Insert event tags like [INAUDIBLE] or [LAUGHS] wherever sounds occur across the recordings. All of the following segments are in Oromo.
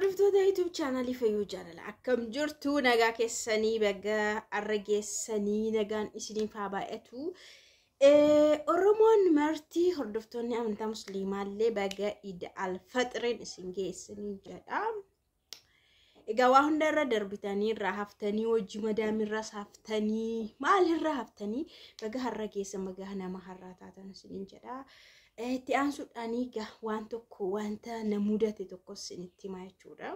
Hordoftoota YouTube chaanalii fayyuu jaalala akkam jirtu nagaa keessanii baga arrageessanii nagaan isiniif haa baay'atu. Oromoon marti hordoftoonni amantaa musliimaallee baga ida alfaxireen isin geessanii jedha. Egaa waa hunda irra darbitanii irraa haftanii hojii madaamiirras haftanii maalirra haftanii baga harra geessa baga nama harraa taatan isin jedha. itti aansuudhaan waan tokko wanta namudate mudate tokkos itti himaa jechuudha.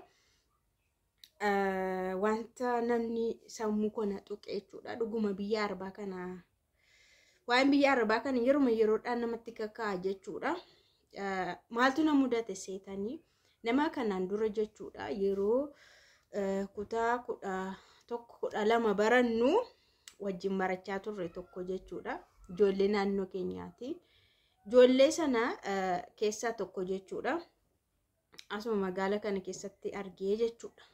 Wanta namni sammuu kana tuqe jechuudha. Dhuguma biyya arbaa kanaa. waan biyya arbaa kana yeruma yeroodhaan namatti kakka'a jechuudha. Maaltu na mudate seetanii nama kanaan dura jechuudha yeroo kutaa kudha tokko kudha lama barannu wajjin barachaa turre tokko jechuudha. Ijoollee naannoo keenyaati. Ijoollee sana eh, keessaa tokko jechuudha. Asuma magaala kana keessatti argee jechuudha.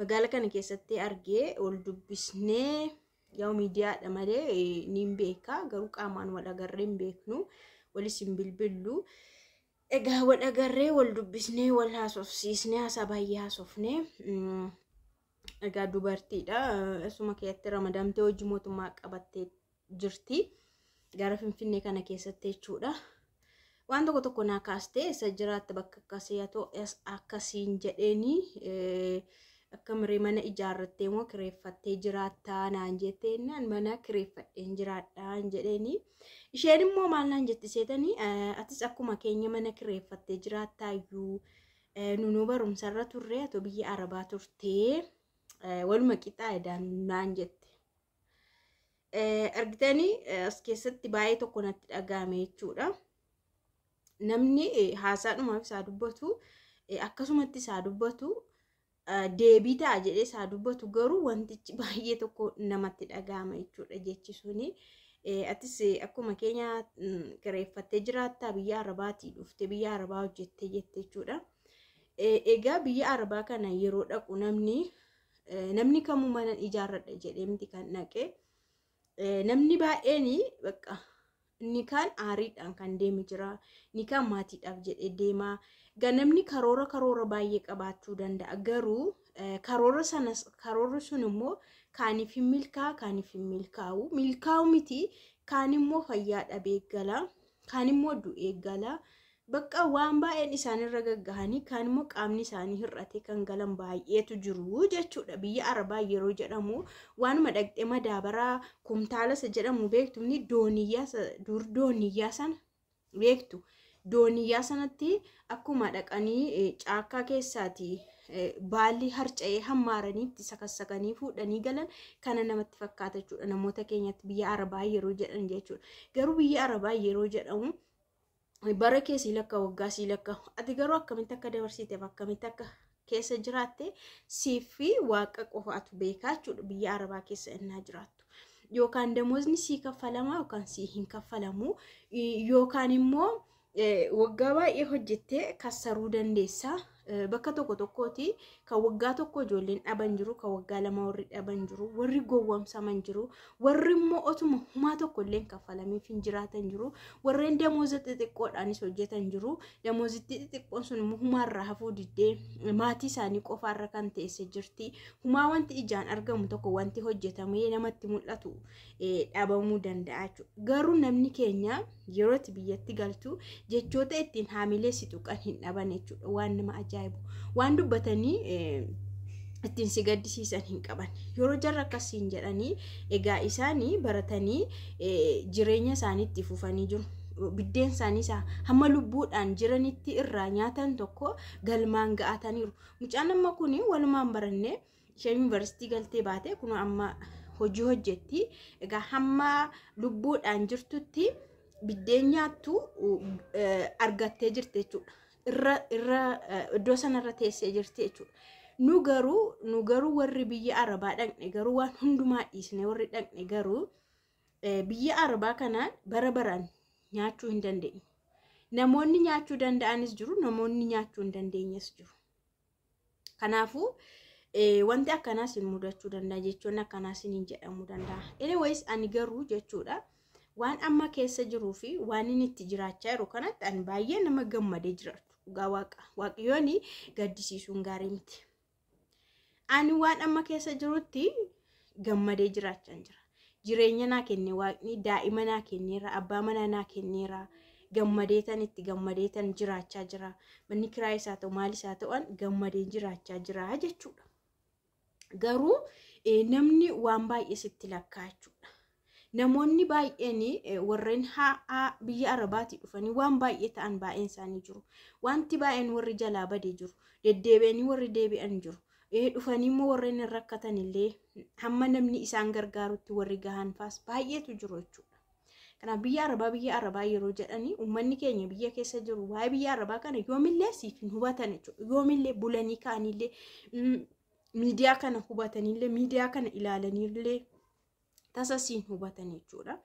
Magaala kana keessatti argee waldubbisnee dubbisnee yaa'u miidiyaadha malee eh, ni beeka garuu qaamaan wal agarree hin beeknu walis hin bilbillu. Egaa wal agarree wal dubbisnee wal haasofsiisnee haasaa baay'ee haasofne. Mm, egaa dubartiidha. Asuma keessatti ramadamtee hojii mootummaa qabattee jirti. gara finfinnee kana keessatti jechuudha. Waan tokko tokko naa kaas isa jiraatte bakka akkasii haa ta'u akkasiin miree mana ijaarrattee moo kireeffattee jiraattaa naan jettee naan mana kireeffadheen jiraadhaan maal naan jette seetanii akkuma keenya mana kireeffattee iyyuu nunuu barumsarra turre atoo biyya arabaa turtee waluma qixaa edaan naan jette. argitanii eh, as keessatti baay'ee tokko natti dhaga'ame jechuudha. Namni eh, haasaadhumaaf isaa dubbatu eh, akkasumatti isaa dubbatu deebii ta'a jedhee isaa dubbatu garuu wantichi [LAUGHS] baay'ee tokko namatti dhaga'ama jechuudha jechi suni. Atis akkuma keenya mm, kireeffattee jiraattaa biyya Arabaatii dhufte biyya Arabaa hojjettee jette jechuudha. Egaa biyya Arabaa kana yeroo dhaqu namni namni kamuu mana ijaarradha jedhee miti kan naqee. Eh, namni baay'een bakka inni kaan aariidhaan kan deemi jira inni kaan maatiidhaaf jedhee deema namni karoora karoora baay'ee qabaachuu danda'a garuu eh, karoora karoorri sun immoo kaaniifin hin milkaa'a kaaniif hin milkaa'u milkaa'u miti kaan immoo fayyaadhaaf eeggala kaan immoo du'ee eeggala. bakka waan baay'een irra gaggahanii kaan immoo qaamni isaanii hir'atee kan galan baay'eetu jiru jechuudha biyya arabaa yeroo jedhamu waanuma dhagdee madaabaraa kumtaalasa jedhamu beektu ni dooniyyaa sana beektu dooniyyaa sanatti akkuma dhaqanii e, caakkaa keessaati e, baalli harca'ee hammaaraniitti sakasakanii fuudhanii galan kana namatti fakkaata jechuudha namoota keenyatti biyya arabaa jedhan jechuudha garuu biyya arabaa yeroo jedhamu. bara kee sii waggaa sii lakka ati garuu akkamitti akka dabarsiteef akkamitti akka keessa jiraatte siifi waaqa qofaatu beekaa jechuudha biyya arabaa keessa innaa jiraattu. Yookaan damoosni sii kaffalama yookaan sii hin kaffalamuu yookaan immoo eh, waggaa baay'ee hojjettee kassaruu dandeessaa. Eh, bakka tokko tokkooti kan waggaa tokko ijoolleen dhaban jiru kan waggaa lama warri dhaban jiru warri gowwamsaman jiru warri immoo otuma humaa tokko illee kaffalamiif hin jiraatan jiru warreen damooza xixiqqoodhaanis hojjetan jiru damoozitti xixiqqoon sun immoo humaarraa hafuu maatii isaanii qofaarra kan teesse jirti humaa wanti ijaan argamu tokko wanti hojjetamee namatti mul'atu eh, dhabamuu danda'a garuu namni keenya yerootti biyyatti galtu jechoota ittiin haamilee si hin dhaban jechuudha waan nama ajaa'iba. ajaa'ibu waan dubbatanii eh, ittiin si gaddisiisan hin qaban yeroo jarra akkasiin jedhanii egaa isaanii baratanii eh, jireenya isaanii fufanii jiru. biddeen isaanii isaa hamma lubbuudhaan jiranitti irraa nyaatan tokko galmaan ga'ataniiru. Mucaan amma kunii walumaan barannee ishee yuunivarsiitii galtee baate kun amma hojii hojjetti. Egaa hamma lubbuudhaan jirtutti biddeen nyaattu eh, argattee jirti jechuudha. irra irra iddoo sanarra teessee jirti jechuudha. Nu garuu nu garuu warri biyya arabaa dhaqne garuu waan hundumaa dhiisne warri dhaqne garuu biyya arabaa kanaan bara baraan nyaachuu hin dandeenye. Namoonni nyaachuu danda'anis jiru, namoonni nyaachuu hin dandeenyes jiru. Kanaafuu wanti akkanaas hin mudachuu danda'a jechuun akkanaas hin jedhamuu danda'a. Anyways ani garuu jechuudha waan amma keessa jiruu fi waan inni itti jiraachaa jiru kanatti ani baay'ee nama gammadee jiraatu. waaqayyoon gaddisiisuun gaarii miti. Ani waan amma keessa jirutti gammadee jiraachaa jira. Jireenya naa kenne waaqni daa'ima naa kenneera abbaa manaa naa kenneera gammadeetan itti gammadeetan jiraachaa jira manni kiraa isaa ta'u maal isaa ta'uun gammadee jiraachaa jira jechuudha. Garuu eh, namni waan baay'ee sitti lakkaa jechuudha. namoonni baay'een e, warreen haa biyya arabaatii dhufanii waan baay'ee ta'an baay'een isaanii jiru wanti baay'een warri jalaa badee jiru deddeebi'anii warri deebi'an jiru e, dhufanii warreen hin hamma namni isaan gargaarutti warri gahan baay'eetu jiru jechuudha. Kanaaf biyya arabaa biyya arabaa yeroo jedhanii uummanni keenya biyya keessa jiru waa'ee biyya arabaa kana yoomillee siif hin hubatan yoomillee bulanii ka'anillee mm, miidiyaa kana hubatanillee miidiyaa kana ilaalanillee tasa siin hubatan jechuudha.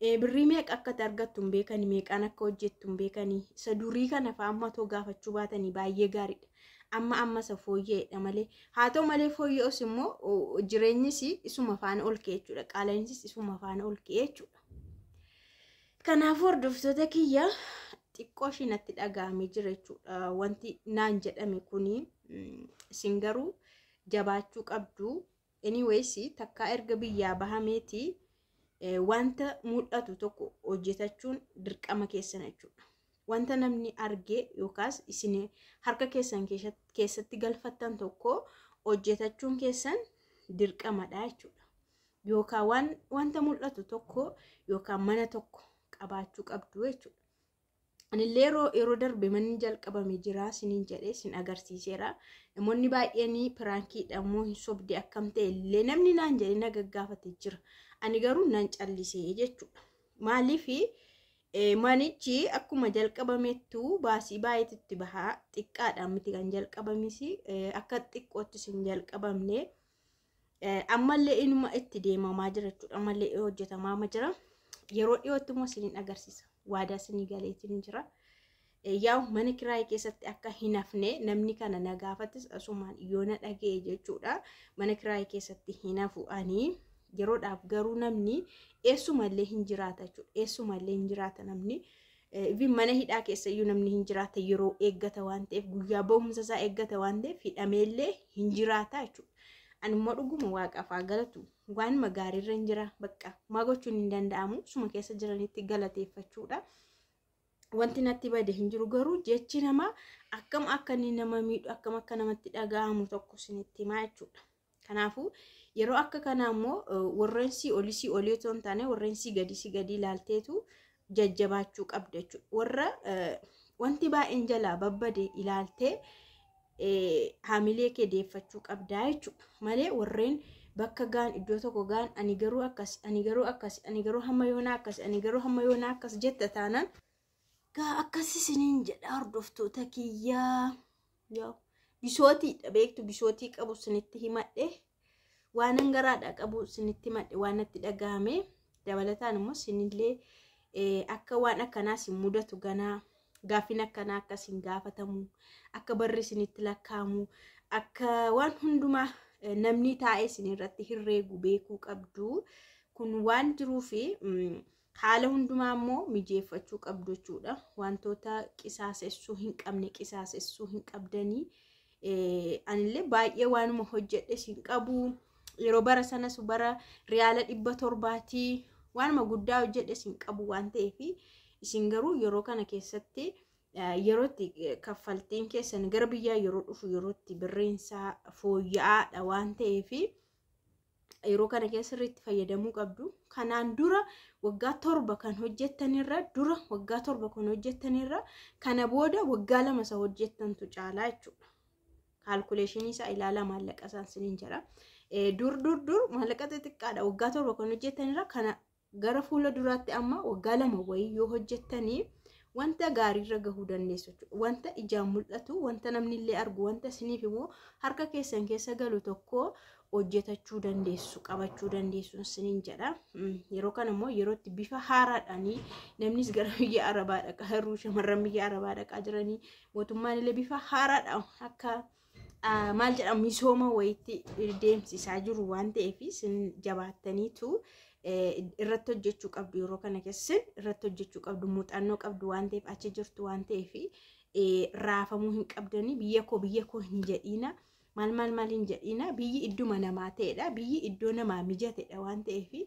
Eh, birrii meeqa akka argattu hin beekani, meeqaan akka hojjettu hin beekani. Isa durii kana fa'aa amma otoo gaafachuu baatanii baay'ee gaariidha. Amma ammasa isa fooyya'eedha malee. Haa ta'u malee fooyya'us immoo jireenyis isuma faana ol ka'e jechuudha. Qaala'insis isuma faana ol ka'e jechuudha. Kanaafuu hordoftoota kiyya xiqqoo ishiin natti dhaga'amee jira jechuudha. Wanti naan jedhame kuni mm, isin garuu jabaachuu qabdu. anyways takkaa erga biyyaa bahameeti eh, wanta mul'atu tokko hojjetachuun dirqama keessan jechuudha. Wanta namni argee yookaas isin harka keessan keessatti galfattan tokko hojjetachuun keessan dirqamadha jechuudha. Yookaan wanta mul'atu tokko yookaan mana tokko qabaachuu qabdu jechuudha. Anillee yeroo darbe manni jalqabame jira sinin jedhee sin agarsiiseera. Namoonni baay'een piraankiidhaan moo hin sobde akkam ta'e illee namni naan jedhee na gaggaafate jira. Ani garuu nan callisee jechuudha. Maaliif e, manichi akkuma jalqabameettu baasii baay'eetu itti bahaa xiqqaadhaan miti kan jalqabamis e, akka xiqqootti sin jalqabamne e, ammallee inuma itti deemamaa jira jechuudha. Ammallee hojjetamaa jira. Yeroo dhiyootti immoo sinin agarsiisa. waadaa sinii jira. Yaa'u mana kiraayi keessatti akka hin hafne namni kana na gaafatis asumaan yoona dhaga'e jechuudha. Mana kiraayi keessatti hin hafu yeroodhaaf garuu namni eessumallee hin jiraata jechuudha. Eessumallee hin jiraata namni. Eh, mana hidhaa namni hin jiraata yeroo waan ta'eef guyyaa waan ta'eef hidhameellee hin jiraata jechuudha. immoo dhuguma waaqaaf galatu. waan magaariirra hin jira bakka maa gochuun hin danda'amu suma keessa jiranitti galateeffachuudha. Wanti natti bade hin jiru garuu jechi namaa akkam akka nama miidhu akkam akka namatti dhaga'amu tokko isinitti himaa jechuudha. Kanaafuu yeroo akka kanaa immoo warreen si olii si olii otoo hin taane warreen si gadi si ilaalteetu jajjabaachuu qabda jechuudha. Warra wanti baay'een jalaa babbade ilaaltee e, haamilee kee deeffachuu qabdaa jechuudha malee warreen. bakka gaan iddoo tokko gaan ani garuu akkas ani garuu akkas ani garuu hamma yoona akkas ani garuu hamma yoona akkas jetta taanaan gaa akkasi siniin jedha hordoftoota kiyyaa yoo bisootiidha beektu bisootii qabu sinitti himadhe waan hangaraadha qabu sinitti madhe waan natti dhagahame dabalataan immoo sinillee akka waan akkanaas hin mudatu ganaa gaafin akkanaa akkas hin gaafatamu akka barri sinitti lakkaamu akka waan hundumaa namni taa'e isin irratti reegu beekuu qabdu. Kun waan jiruufi mm, haala hundumaa immoo mijeeffachuu qabdu jechuudha. Wantoota qisaasessuu hin qabne qisaasessuu hin qabdanii. Anillee baay'ee waanuma hojjedhes hinqabu qabu. Yeroo bara sanas bara riyaala dhibba torbaatii waanuma guddaa hojjedhes hinqabu qabu waan ta'eef isin garuu yeroo kana keessatti. Eh, yerootti eh, kaffaltiin keessan gara biyyaa yeroo dhufu yerootti birreensaa fooyya'aadha waan ta'eefi yeroo kana keessa irratti fayyadamuu qabdu. Kanaan dura waggaa torba kan hojjettanirra dura waggaa torba kan hojjettanirra kana booda waggaa lama isa hojjettantu caalaa jechuudha. Kaalkuleeshinii isaa ilaalaa maallaqa isaan siniin jira. Eh, dur dur dur maallaqa xixiqqaadha waggaa torba kan hojjettanirra kana gara fuula duraatti amma waggaa lama wayii yoo hojjettanii wanta gaariirra gahuu dandeessu wanta ijaan mul'atu wanta namni illee argu wanta isiniif immoo harka keessan keessa galu tokko hojjetachuu dandeessu qabachuu dandeessu isiniin jedha mm, yeroo kana immoo yerootti bifa haaraadhaanii namnis gara biyya arabaa dhaqaa jiranii mootummaan illee bifa haaraadhaan akka maal jedhamu misooma wayiitti deemsisaa jiru waan ta'eef jabaataniitu. Eh, irratti hojjechuu qabdu yeroo kana keessan irratti hojjechuu qabdu muuxannoo qabdu waan ta'eef achi jirtu waan ta'eef eh, raafamuu hin qabdanii biyya koo biyya koo hin jedhiina maal maal maal hin jedhiina biyyi idduma namaa ta'edha biyyi iddoo namaa mijatedha waan ta'eef eh,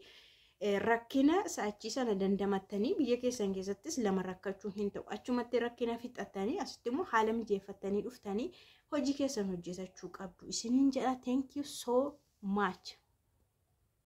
rakkina sa'achii sana dandamattanii biyya keessan keessattis lama rakkachuu hin ta'u achumatti rakkina fixatanii asitti immoo haala mijeeffattanii dhuftanii hojii keessan hojjetachuu qabdu isiniin jedha thank you so much.